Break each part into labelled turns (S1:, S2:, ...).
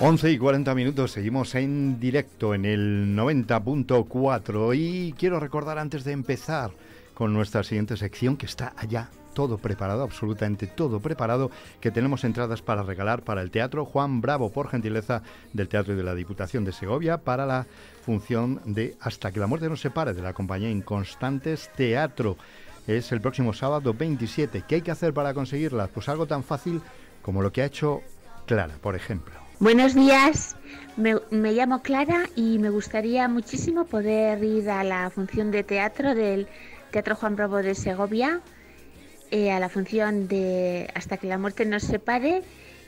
S1: 11 y 40 minutos, seguimos en directo en el 90.4 y quiero recordar antes de empezar con nuestra siguiente sección que está allá todo preparado, absolutamente todo preparado, que tenemos entradas para regalar para el teatro Juan Bravo, por gentileza del Teatro y de la Diputación de Segovia, para la función de Hasta que la muerte nos separe de la compañía Inconstantes Teatro. Es el próximo sábado 27. ¿Qué hay que hacer para conseguirlas? Pues algo tan fácil como lo que ha hecho Clara, por ejemplo. Buenos días, me, llamo Clara y me gustaría muchísimo poder ir a la función de teatro del Teatro Juan Bravo de Segovia, eh, a la función de Hasta que la muerte nos separe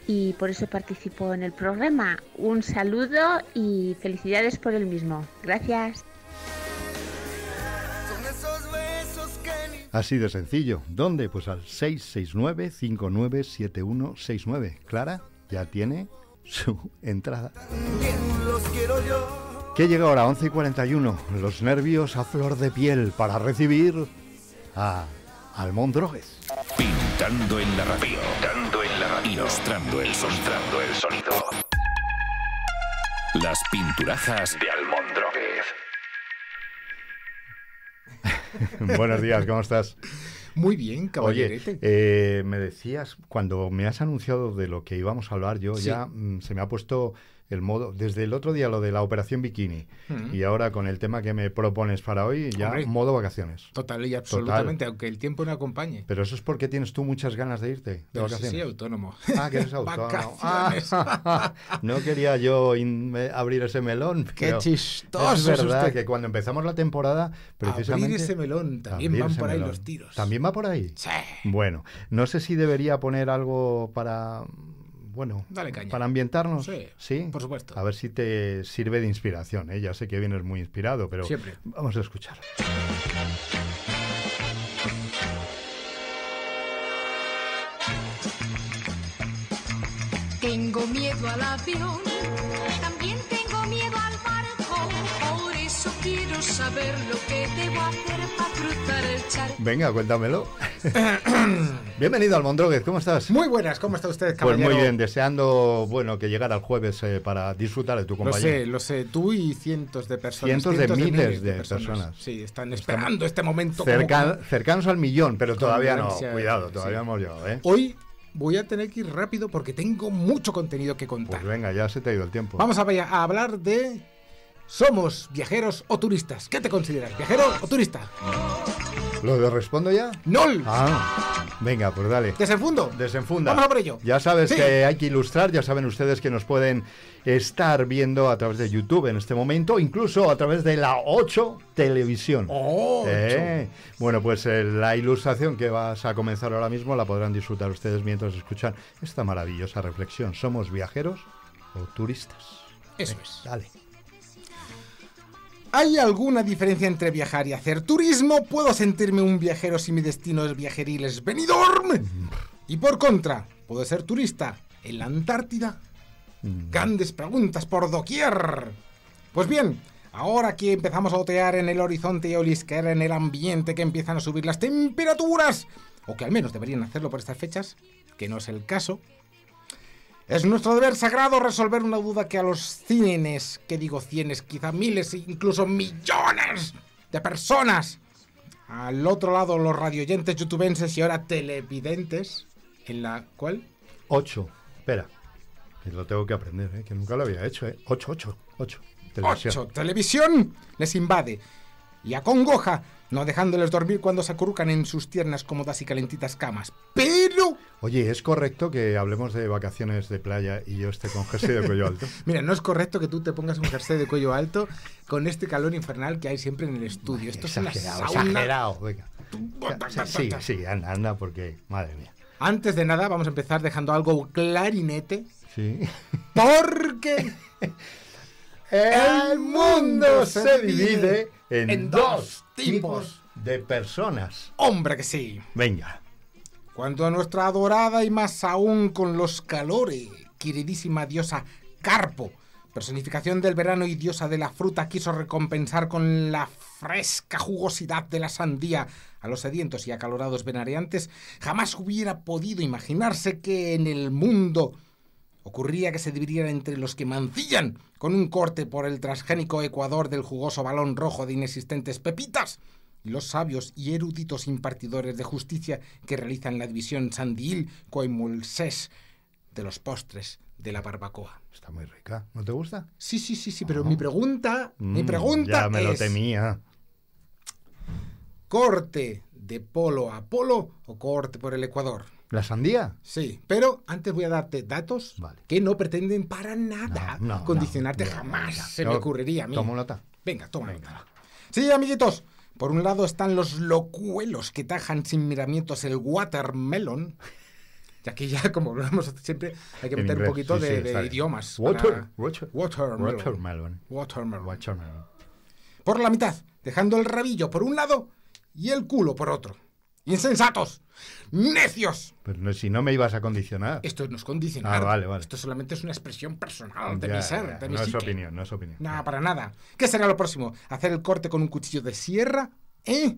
S1: y por eso participo en el programa. Un saludo y felicidades por el mismo. Gracias. Así de sencillo. ¿Dónde? Pues al 669-597169. Clara, ya tiene su entrada. Que llega ahora, 11 y 41, los nervios a flor de piel para recibir a Almond Drogues.
S2: Pintando en la radio. Pintando en la radio. Ilustrando el, Ilustrando
S1: el sonido. Las pinturazas de Almond Drogues. Buenos días, ¿cómo estás? Muy
S2: bien, caballerete. Oye,
S1: eh, me decías, cuando me has anunciado de lo que íbamos a hablar, yo ya mm, se me ha puesto el modo, desde el otro día lo de la operación bikini mm. y ahora con el tema que me propones para hoy, ya modo vacaciones. Total y absolutamente,
S2: aunque el tiempo no acompañe.
S1: Pero eso es porque tienes tú muchas ganas de irte de vacaciones. Sí, autónomo. Ah, que eres autónomo. Ah. no quería yo abrir ese melón. Qué chistoso. verdad que cuando empezamos la temporada, precisamente. Abrir ese melón, también van por ahí los tiros. ¿También va por ahí? Sí. Bueno, no sé si debería poner algo para bueno, Dale caña. para ambientarnos, sí, por supuesto. A ver si te sirve de inspiración. ¿eh? Ya sé que vienes muy inspirado, pero Siempre. vamos a escuchar. Tengo miedo al avión, también tengo miedo al barco, por eso quiero saber lo que debo hacer para cruzar el charco. Venga, cuéntamelo.
S2: Bienvenido al Mondroguez, ¿cómo estás? Muy buenas, ¿cómo está usted, caballero? Pues muy bien,
S1: deseando bueno que llegara el jueves eh, para disfrutar de tu compañía. Lo sé,
S2: lo sé, tú y cientos de personas. Cientos, de, miles de, personas. Sí, están esperando este momento. Cerca,
S1: Cercanos al millón, pero todavía no, cuidado, todavía hemos llegado. ¿eh?
S2: Hoy voy a tener que ir rápido porque tengo mucho contenido que contar. Pues venga, ya se te ha ido el tiempo. Vamos a, a hablar de... Somos viajeros o turistas. ¿Qué te consideras, viajero o turista?
S1: ¿Lo, respondo ya? ¡Nol! Ah, venga, pues dale. Desenfundo. Desenfunda. Vamos a por ello. Ya sabes que hay que ilustrar, ya saben ustedes que nos pueden estar viendo a través de YouTube en este momento, incluso a través de la 8 televisión. Oh, bueno, pues eh, la ilustración que vas a comenzar ahora mismo la podrán disfrutar ustedes mientras escuchan esta maravillosa reflexión. ¿Somos viajeros o turistas? Eso es.
S2: Dale. ¿Hay alguna diferencia entre viajar y hacer turismo? ¿Puedo sentirme un viajero si mi destino es viajeril es Benidorm? Y por contra, ¿puedo ser turista en la Antártida? Mm. Grandes preguntas por doquier. Pues bien, ahora que empezamos a otear en el horizonte y a olisquear en el ambiente que empiezan a subir las temperaturas, o que al menos deberían hacerlo por estas fechas, que no es el caso, es nuestro deber sagrado resolver una duda que a los cienes, que digo cienes, quizá miles, e incluso millones de personas, al otro lado los radioyentes youtubenses y ahora televidentes, en la cual...
S1: 8, espera,
S2: que lo tengo que aprender, eh, que nunca lo había hecho, ¿eh?
S1: 8, 8, 8.
S2: Televisión les invade y congoja, no dejándoles dormir cuando se acurrucan en sus tiernas, cómodas y calentitas camas. Pero... Oye, ¿es correcto que hablemos de vacaciones de playa y yo esté con jersey de cuello alto? Mira, no es correcto que tú te pongas un jersey de cuello alto con este calor infernal que hay siempre en el estudio. Esto es una Exagerado, Sí, sí, anda, anda, porque, madre mía. Antes de nada, vamos a empezar dejando algo clarinete. Sí. Porque... El mundo se divide en, dos tipos
S1: de personas.
S2: Hombre que sí. Venga. Cuando nuestra adorada y más aún con los calores, queridísima diosa Carpo, personificación del verano y diosa de la fruta, quiso recompensar con la fresca jugosidad de la sandía a los sedientos y acalorados venareantes, jamás hubiera podido imaginarse que en el mundo ocurría que se dividieran entre los que mancillan con un corte por el transgénico ecuador del jugoso balón rojo de inexistentes pepitas y los sabios y eruditos impartidores de justicia que realizan la división Sandil Coimulsés de los postres de la barbacoa. Está muy rica. ¿No te gusta? Sí, sí, sí, sí, pero ah. mi pregunta, mi mm, pregunta ya me lo temía. ¿Corte de polo a polo o corte por el Ecuador? ¿La sandía? Sí, pero antes voy a darte datos que no pretenden para nada condicionarte jamás. Se me ocurriría a mí. Tomo nota. Venga, toma Sí, amiguitos. Por un lado están los locuelos que tajan sin miramientos el watermelon. Ya que ya, como hablamos siempre, hay que meter un poquito de, idiomas. watermelon. Watermelon. watermelon. Watermelon. Por la mitad, dejando el rabillo por un lado y el culo por otro insensatos, necios.
S1: Pero si no me ibas a condicionar. Esto
S2: no es condicionar. Ah, vale, vale. Esto solamente es una expresión personal de mi ser, de mi No
S1: opinión, no es opinión.
S2: Nada, para nada. ¿Qué será lo próximo? ¿Hacer el corte con un cuchillo de sierra? ¿Eh?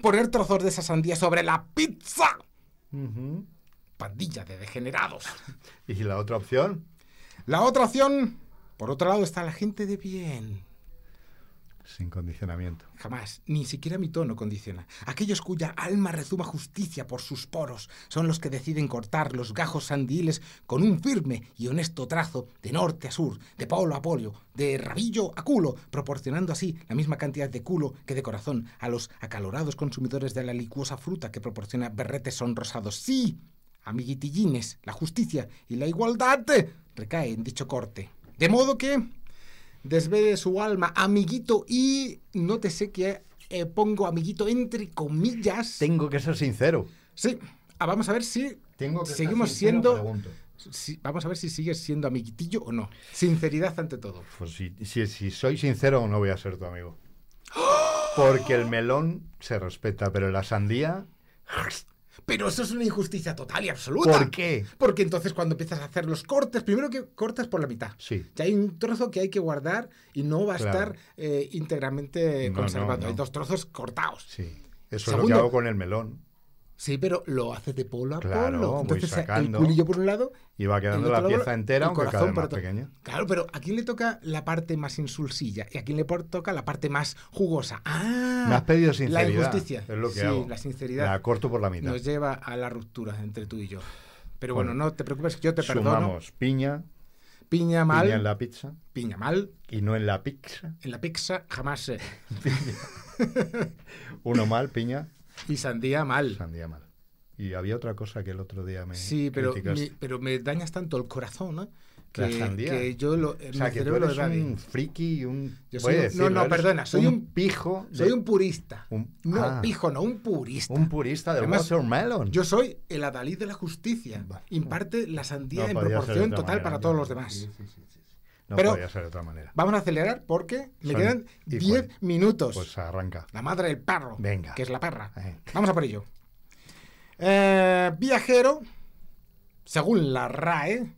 S2: ¿Poner trozos de esa sandía sobre la pizza? Pandilla de degenerados. ¿Y la otra opción? La otra opción, por otro lado, está la gente de bien.
S1: Sin condicionamiento.
S2: Jamás, ni siquiera mi tono condiciona. Aquellos cuya alma rezuma justicia por sus poros son los que deciden cortar los gajos sandiles con un firme y honesto trazo de norte a sur, de polo a polio, de rabillo a culo, proporcionando así la misma cantidad de culo que de corazón a los acalorados consumidores de la licuosa fruta que proporciona berretes sonrosados. Sí, amiguitillines, la justicia y la igualdad recae en dicho corte. De modo que de su alma, amiguito, y no sé que eh, pongo amiguito entre comillas. Tengo que ser sincero. Sí, ah, vamos a ver si Tengo que seguimos siendo... vamos a ver si sigues siendo amiguitillo o no. Sinceridad ante todo.
S1: Pues si, si soy sincero, o no voy a ser tu amigo. Porque el melón se respeta, pero la sandía...
S2: Pero eso es una injusticia total y absoluta. ¿Por qué? Porque entonces cuando empiezas a hacer los cortes, primero que cortas por la mitad. Sí. Ya hay un trozo que hay que guardar y no va a estar eh, íntegramente conservado. Hay dos trozos cortados. Sí. Eso es lo que hago con el melón. Sí, pero lo haces de polo a polo. Entonces, sacando, el
S1: por un lado. Y va quedando la pieza entera, un cada vez más
S2: Claro, pero ¿a quién le toca la parte más insulsilla? ¿Y a quién le toca la parte más jugosa? ¡Ah! Me has pedido sinceridad. La injusticia. Es lo que sí, la sinceridad. La corto por la mitad. Nos lleva a la ruptura entre tú y yo. Pero bueno, no te preocupes, yo te perdono. Sumamos piña. Piña mal. Piña en la pizza.
S1: Piña mal. Y no en la pizza.
S2: En la pizza jamás. Eh.
S1: Uno mal, piña. Y sandía mal. Sandía mal. Y había otra cosa que el otro día me. Sí, pero, me,
S2: pero me dañas tanto el corazón, ¿no? Que, que yo lo, o sea, que tú eres un
S1: friki y un. no, no, perdona, soy un, pijo. soy un
S2: purista. no, un ah. pijo, no, un purista. Un purista de watermelon. Yo soy el adalid de la justicia. Imparte la sandía en proporción total para todos los demás. Sí, sí, sí,
S1: no Pero ser de otra manera.
S2: Vamos a acelerar porque me quedan 10 minutos. Pues arranca. La madre del perro. Venga. Que es la parra. Eh. Vamos a por ello. Eh, viajero, según la RAE,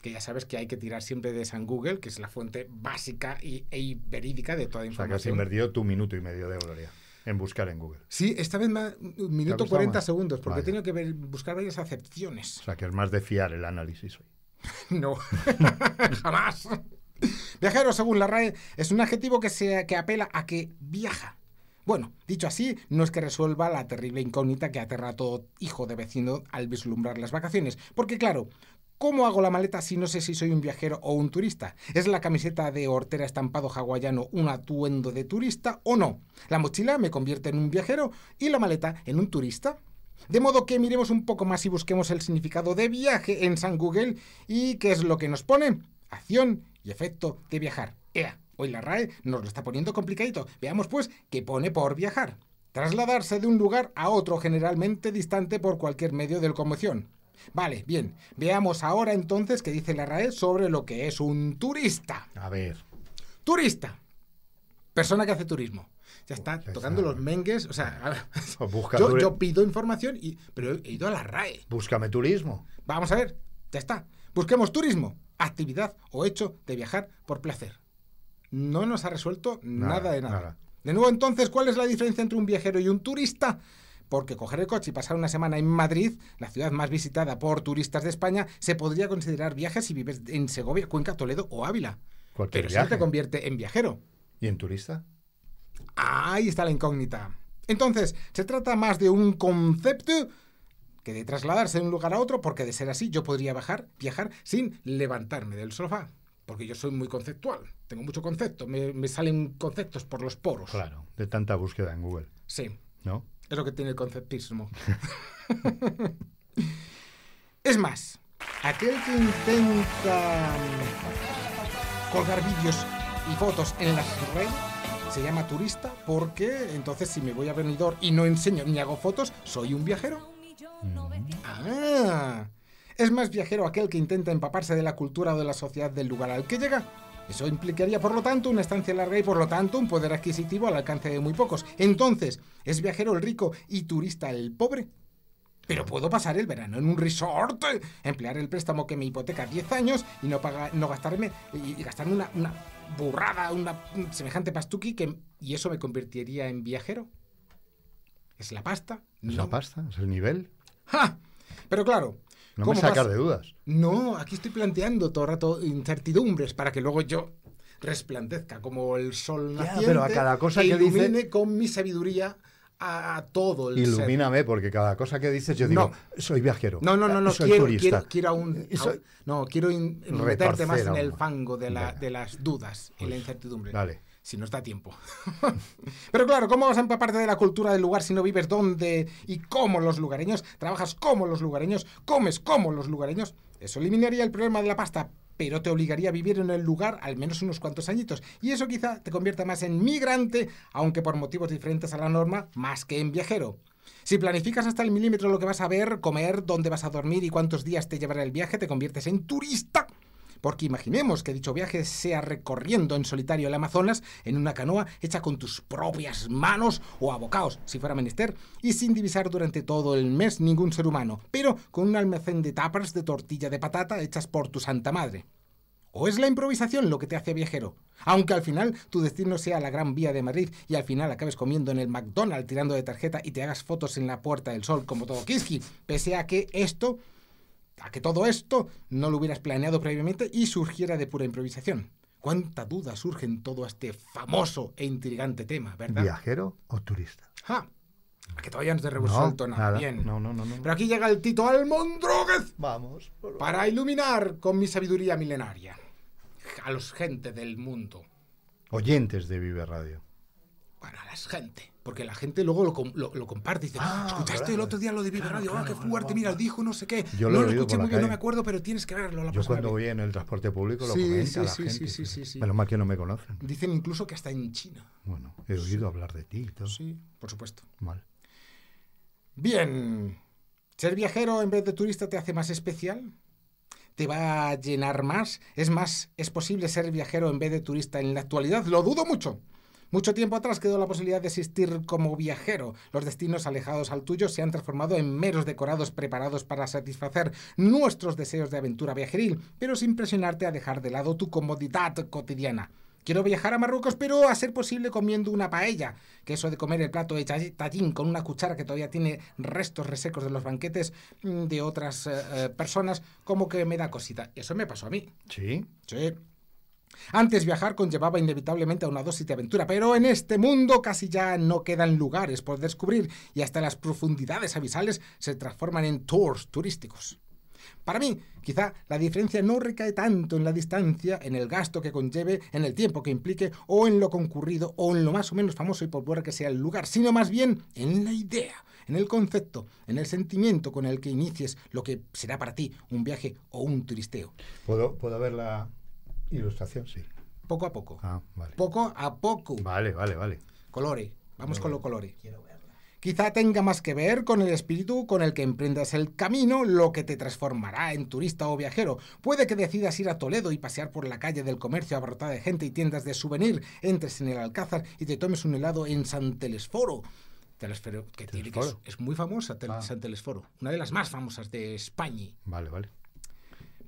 S2: que ya sabes que hay que tirar siempre de San Google, que es la fuente básica y, e verídica de toda información. O sea, que has
S1: invertido tu minuto y medio de gloria en buscar en Google. Sí, esta vez más, un minuto 40 segundos, porque he tenido
S2: que buscar varias acepciones.
S1: O sea, que es más de fiar el análisis hoy.
S2: No, jamás. Viajero, según la RAE, es un adjetivo que, se, que apela a que viaja. Bueno, dicho así, no es que resuelva la terrible incógnita que aterra a todo hijo de vecino al vislumbrar las vacaciones. Porque claro, ¿Cómo hago la maleta si no sé si soy un viajero o un turista? ¿Es la camiseta de hortera estampado hawaiano un atuendo de turista o no? ¿La mochila me convierte en un viajero y la maleta en un turista? De modo que miremos un poco más y busquemos el significado de viaje en San Google y qué es lo que nos pone. Acción y efecto de viajar. Ea, hoy la RAE nos lo está poniendo complicadito. Veamos pues qué pone por viajar. Trasladarse de un lugar a otro generalmente distante por cualquier medio de locomoción. Vale, bien. Veamos ahora entonces qué dice la RAE sobre lo que es un turista. A ver. Turista. Persona que hace turismo ya está tocando los mengues. O sea, ah. yo, yo, e- pido información, y, pero he ido a la RAE. Búscame turismo. Vamos a ver, ya está. Busquemos turismo, actividad o hecho de viajar por placer. No nos ha resuelto nada, de nada. De nuevo, entonces, ¿cuál es la diferencia entre un viajero y un turista? porque coger el coche y pasar una semana en Madrid, la ciudad más visitada por turistas de España, se podría considerar viaje si vives en Segovia, Cuenca, Toledo o Ávila.
S1: Cualquier Pero viaje. te
S2: convierte en viajero.
S1: ¿Y en turista?
S2: Ahí está la incógnita. Entonces, se trata más de un concepto que de trasladarse de un lugar a otro, porque de ser así yo podría bajar, viajar sin levantarme del sofá, porque yo soy muy conceptual, tengo mucho concepto, me, me salen conceptos por los poros. Claro,
S1: de tanta búsqueda en Google. Sí. ¿No?
S2: Es lo que tiene el conceptismo. es más, aquel que intenta colgar vídeos y fotos en la red se llama turista porque entonces si me voy a Benidorm y no enseño ni hago fotos, soy un viajero. Ah, es más viajero aquel que intenta empaparse de la cultura o de la sociedad del lugar al que llega. Eso implicaría, por lo tanto, una estancia larga y, por lo tanto, un poder adquisitivo al alcance de muy pocos. Entonces, ¿es viajero el rico y turista el pobre? Pero puedo pasar el verano en un resort, emplear el préstamo que me hipoteca 10 años y no, pagar, no gastarme, y, gastar una, burrada, una semejante pastuki que, y eso me convertiría en viajero. Es la pasta. Es la
S1: pasta, es el nivel. ¡Ja!
S2: Pero claro. No me sacar de dudas. No, aquí estoy planteando todo el rato incertidumbres para que luego yo resplandezca como el sol naciente. pero a cada cosa e que dice con mi sabiduría a, todo el Ilumíname,
S1: porque cada cosa que dices yo digo, soy viajero. No, no, no, no quiero,
S2: no, quiero meterte más en el fango de, las dudas y la incertidumbre. Vale. Si nos da tiempo. Pero claro, ¿cómo vas a parte de la cultura del lugar si no vives dónde y cómo los lugareños? ¿Trabajas como los lugareños? ¿Comes como los lugareños? Eso eliminaría el problema de la pasta, pero te obligaría a vivir en el lugar al menos unos cuantos añitos. Y eso quizá te convierta más en migrante, aunque por motivos diferentes a la norma, más que en viajero. Si planificas hasta el milímetro lo que vas a ver, comer, dónde vas a dormir y cuántos días te llevará el viaje, te conviertes en turista porque imaginemos que dicho viaje sea recorriendo en solitario el Amazonas en una canoa hecha con tus propias manos o abocados, si fuera menester, y sin divisar durante todo el mes ningún ser humano, pero con un almacén de tapas de tortilla de patata hechas por tu santa madre. ¿O es la improvisación lo que te hace viajero? Aunque al final tu destino sea la Gran Vía de Madrid y al final acabes comiendo en el McDonald's tirando de tarjeta y te hagas fotos en la Puerta del Sol como todo Kiski, pese a que esto a que todo esto no lo hubieras planeado previamente y surgiera de pura improvisación. ¿Cuánta duda surge en todo este famoso e intrigante tema, verdad?
S1: ¿Viajero o turista?
S2: ¡Ja! Que todavía no te no, nada. Bien. No, Pero aquí llega el Tito Almondróguez. Vamos. Para iluminar con mi sabiduría milenaria a los gente del mundo.
S1: Oyentes de Vive Radio
S2: para la gente, porque la gente luego lo, comparte y dice, ah, escuchaste el otro día lo de Viva Radio, ah, qué fuerte, mira, dijo no sé qué. Yo lo no lo, escuché muy bien, no me acuerdo, pero tienes que verlo. La yo cuando voy en el transporte público lo sí, comento a la gente. Sí, sí, sí, Menos mal que no me conocen. Dicen incluso que hasta en China. Bueno, he oído hablar de ti y todo. Sí, por supuesto. Mal. Bien. Ser viajero en vez de turista te hace más especial te va a llenar más. Es más, es posible ser viajero en vez de turista en la actualidad. Lo dudo mucho. Mucho tiempo atrás quedó la posibilidad de existir como viajero. Los destinos alejados al tuyo se han transformado en meros decorados preparados para satisfacer nuestros deseos de aventura viajeril, pero sin presionarte a dejar de lado tu comodidad cotidiana. Quiero viajar a Marruecos, pero a ser posible comiendo una paella, que eso de comer el plato de tallín con una cuchara que todavía tiene restos resecos de los banquetes mm, de otras eh, eh, personas, como que me da cosita. Eso me pasó a mí. Sí. Sí. Antes viajar conllevaba inevitablemente a una dosis de aventura, pero en este mundo casi ya no quedan lugares por descubrir y hasta las profundidades abisales se transforman en tours turísticos. Para mí, quizá la diferencia no recae tanto en la distancia, en el gasto que conlleve, en el tiempo que implique, o en lo concurrido, o en lo más o menos famoso y popular que sea el lugar, sino más bien en la idea, en el concepto, en el sentimiento con el que inicies lo que será para ti un viaje o un turisteo. ¿Puedo, puedo ver la, Ilustración, sí. Poco a poco. Ah, vale. Poco a poco. Vale, vale, vale. Colore. Vamos con lo colore. Quizá tenga más que ver con el espíritu con el que emprendas el camino, lo que te transformará en turista o viajero. Puede que decidas ir a Toledo y pasear por la calle del comercio abarrotada de gente y tiendas de souvenir, entres en el Alcázar y te tomes un helado en San Telesforo. que, tiene que es, muy famosa, ah. Santelesforo una de las más famosas de España. Vale, vale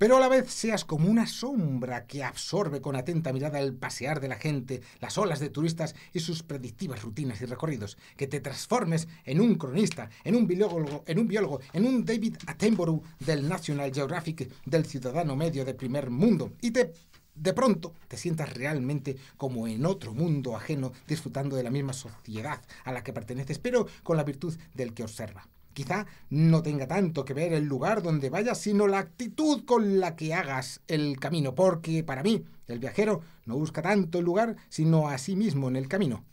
S2: pero a la vez seas como una sombra que absorbe con atenta mirada el pasear de la gente, las olas de turistas y sus predictivas rutinas y recorridos, que te transformes en un cronista, en un biólogo, en un biólogo, en un David Attenborough del National Geographic, del ciudadano medio de primer mundo y te de pronto te sientas realmente como en otro mundo ajeno, disfrutando de la misma sociedad a la que perteneces, pero con la virtud del que observa. Quizá no tenga tanto que ver el lugar donde vayas, sino la actitud con la que hagas el camino, porque para mí el viajero no busca tanto el lugar, sino a sí mismo en el camino.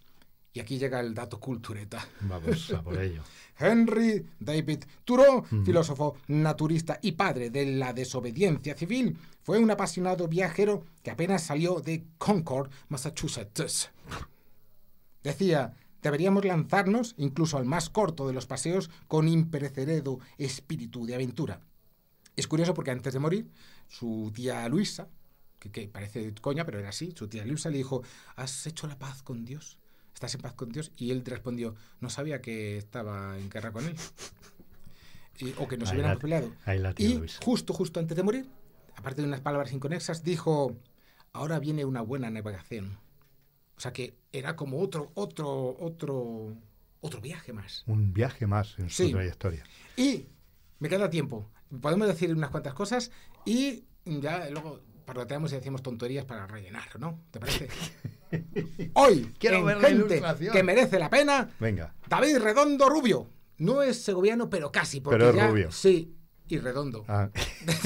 S2: Y aquí llega el dato cultureta. Vamos a por ello. Henry David Thoreau, filósofo naturista y padre de la desobediencia civil, fue un apasionado viajero que apenas salió de Concord, Massachusetts. Decía, Deberíamos lanzarnos incluso al más corto de los paseos con imperecedo espíritu de aventura. Es curioso porque antes de morir, su tía Luisa, que, parece coña, pero era así, su tía Luisa le dijo, ¿has hecho la paz con Dios? ¿Estás en paz con Dios? Y él respondió, no sabía que estaba en guerra con él. o que nos hubieran peleado. Y justo, justo antes de morir, aparte de unas palabras inconexas, dijo, ahora viene una buena navegación. O sea que era como otro, otro, otro, otro viaje más.
S1: Un viaje más en su trayectoria.
S2: Y me queda tiempo. Podemos decir unas cuantas cosas y ya luego parloteamos y decimos tonterías para rellenar, ¿no? ¿Te parece? Hoy, Quiero ver gente que merece la pena, Venga. David Redondo Rubio. No es segoviano, pero casi. Porque pero es rubio. Sí, y redondo. Ah.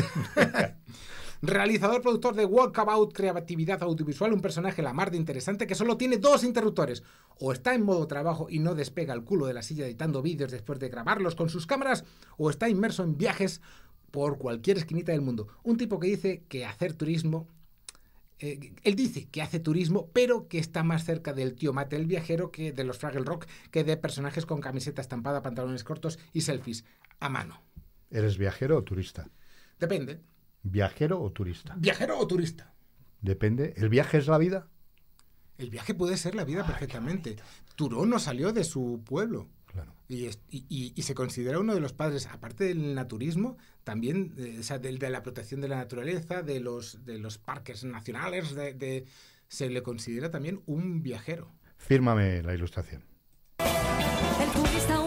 S2: Realizador, productor de Walkabout, creatividad audiovisual, un personaje la mar de interesante que solo tiene dos interruptores. O está en modo trabajo y no despega el culo de la silla editando vídeos después de grabarlos con sus cámaras, o está inmerso en viajes por cualquier esquinita del mundo. Un tipo que dice que hacer turismo eh, él dice que hace turismo, pero que está más cerca del tío Mate el viajero que de los Fraggle Rock, que de personajes con camiseta estampada, pantalones cortos y selfies a mano.
S1: ¿Eres viajero o turista? Depende. ¿Viajero o turista?
S2: Viajero o turista.
S1: Depende. ¿El viaje es la vida?
S2: El viaje puede ser la vida perfectamente. Turón no salió de su pueblo. Claro. Y, y, se considera uno de los padres, aparte del naturismo, también eh, de, la protección de la naturaleza, de los, de los parques nacionales, de, se le considera también un viajero.
S1: Fírmame la ilustración. El turista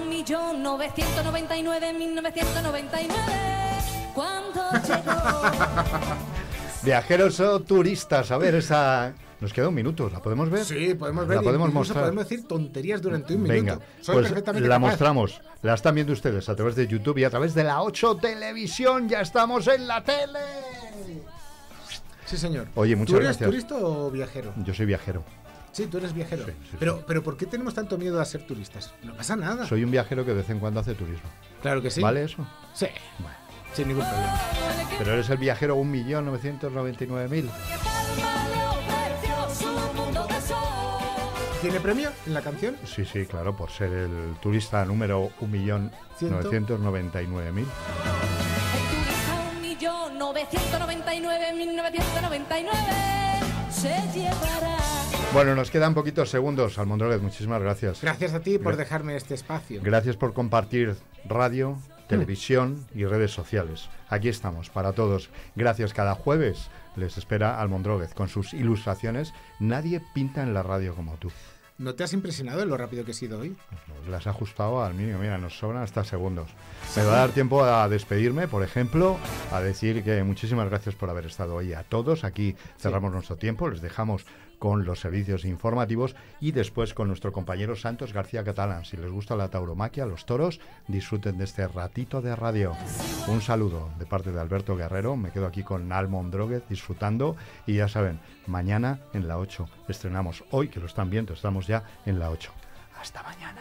S1: Viajeros o turistas, a ver, esa. Nos queda un minuto, ¿la podemos ver? Sí, podemos ver. La podemos mostrar. Podemos decir tonterías durante un minuto. Venga pues la mostramos. La están viendo ustedes a través de YouTube y a través de la 8 Televisión. ¡Ya estamos en la tele! Sí, señor. Oye, muchas ¿Tú eres gracias. turista
S2: o viajero?
S1: Yo soy viajero.
S2: Sí, tú eres viajero. pero, pero ¿por qué tenemos tanto miedo a ser turistas? No pasa nada. Soy
S1: un viajero que de vez en cuando hace turismo. Claro que sí. ¿Vale eso? Sí. Bueno sin ningún problema. Pero eres el viajero 1.999.000.
S2: ¿Tiene premio en la canción?
S1: Sí, sí, claro, por ser el turista número 1.999.000. 1.999.999. se llevará. Bueno, nos quedan poquitos segundos. Almondroguez, muchísimas gracias. Gracias a ti por
S2: dejarme este espacio.
S1: Gracias por compartir radio televisión y redes sociales. Aquí estamos para todos. Gracias cada jueves. Les espera Almondroguez con sus ilustraciones. Nadie pinta en la radio como tú.
S2: ¿No te has impresionado en lo rápido que he sido hoy?
S1: Pues las he ajustado al mínimo. Mira, nos sobran hasta segundos. Me va a dar tiempo a despedirme, por ejemplo, a decir que muchísimas gracias por haber estado hoy a todos. Aquí cerramos nuestro tiempo. Les dejamos con los servicios informativos y después con nuestro compañero Santos García Catalán. Si les gusta la tauromaquia, los toros, disfruten de este ratito de radio. Un saludo de parte de Alberto Guerrero, me quedo aquí con Almond Droguez disfrutando y ya saben, mañana en la 8 estrenamos, hoy que lo están viendo, estamos ya en la 8. Hasta mañana.